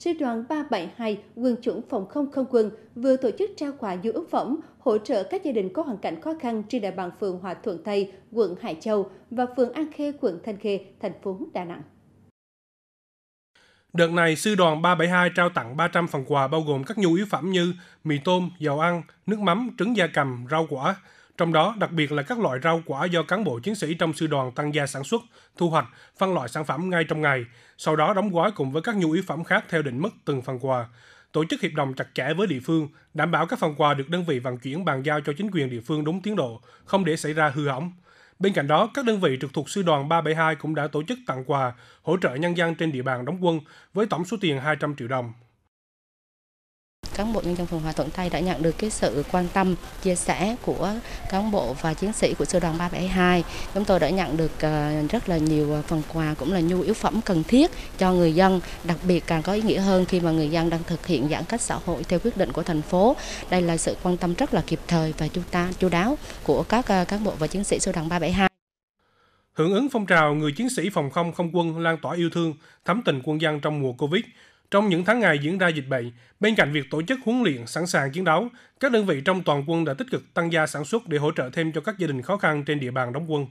Sư đoàn 372 Quân chủng Phòng không Không quân vừa tổ chức trao quà nhu yếu phẩm hỗ trợ các gia đình có hoàn cảnh khó khăn trên địa bàn phường Hòa Thuận Tây, quận Hải Châu và phường An Khê, quận Thanh Khê, thành phố Đà Nẵng. Đợt này, Sư đoàn 372 trao tặng 300 phần quà bao gồm các nhu yếu phẩm như mì tôm, dầu ăn, nước mắm, trứng da cầm, rau quả, trong đó đặc biệt là các loại rau quả do cán bộ chiến sĩ trong sư đoàn tăng gia sản xuất, thu hoạch, phân loại sản phẩm ngay trong ngày, sau đó đóng gói cùng với các nhu yếu phẩm khác theo định mức từng phần quà. Tổ chức hiệp đồng chặt chẽ với địa phương, đảm bảo các phần quà được đơn vị vận chuyển bàn giao cho chính quyền địa phương đúng tiến độ, không để xảy ra hư hỏng. Bên cạnh đó, các đơn vị trực thuộc sư đoàn 372 cũng đã tổ chức tặng quà, hỗ trợ nhân dân trên địa bàn đóng quân với tổng số tiền 200 triệu đồng cán bộ nhân dân phường Hòa Thuận Tây đã nhận được cái sự quan tâm, chia sẻ của cán bộ và chiến sĩ của sư đoàn 372. Chúng tôi đã nhận được ờ, rất là nhiều ờ, phần quà cũng là nhu yếu phẩm cần thiết cho người dân, đặc biệt càng có ý nghĩa hơn khi mà người dân đang thực hiện giãn cách xã hội theo quyết định của thành phố. Đây là sự quan tâm rất là kịp thời và chúng ta chú đáo của các ờ, cán bộ và chiến sĩ sư đoàn 372. Hưởng ứng phong trào người chiến sĩ phòng không không quân lan tỏa yêu thương, thắm tình quân dân trong mùa Covid, trong những tháng ngày diễn ra dịch bệnh, bên cạnh việc tổ chức huấn luyện sẵn sàng chiến đấu, các đơn vị trong toàn quân đã tích cực tăng gia sản xuất để hỗ trợ thêm cho các gia đình khó khăn trên địa bàn đóng quân.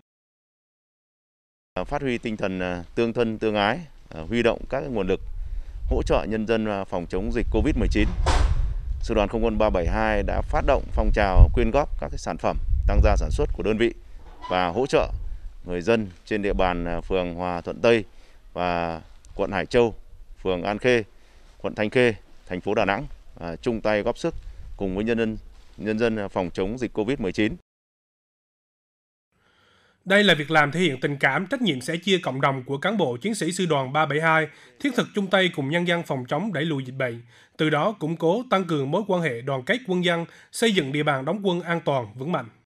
Phát huy tinh thần à, tương thân tương ái, à, huy động các nguồn lực hỗ trợ nhân dân à, phòng chống dịch Covid-19. Sư đoàn Không quân 372 đã phát động phong trào quyên góp các sản phẩm tăng gia sản xuất của đơn vị và hỗ trợ người dân trên địa bàn phường Hòa Thuận Tây và quận Hải Châu phường An Khê, quận Thanh Khê, thành phố Đà Nẵng à, chung tay góp sức cùng với nhân dân nhân dân phòng chống dịch Covid-19. Đây là việc làm thể hiện tình cảm, trách nhiệm sẻ chia cộng đồng của cán bộ chiến sĩ sư đoàn 372, thiết thực chung tay cùng nhân dân phòng chống đẩy lùi dịch bệnh, từ đó củng cố tăng cường mối quan hệ đoàn kết quân dân, xây dựng địa bàn đóng quân an toàn vững mạnh.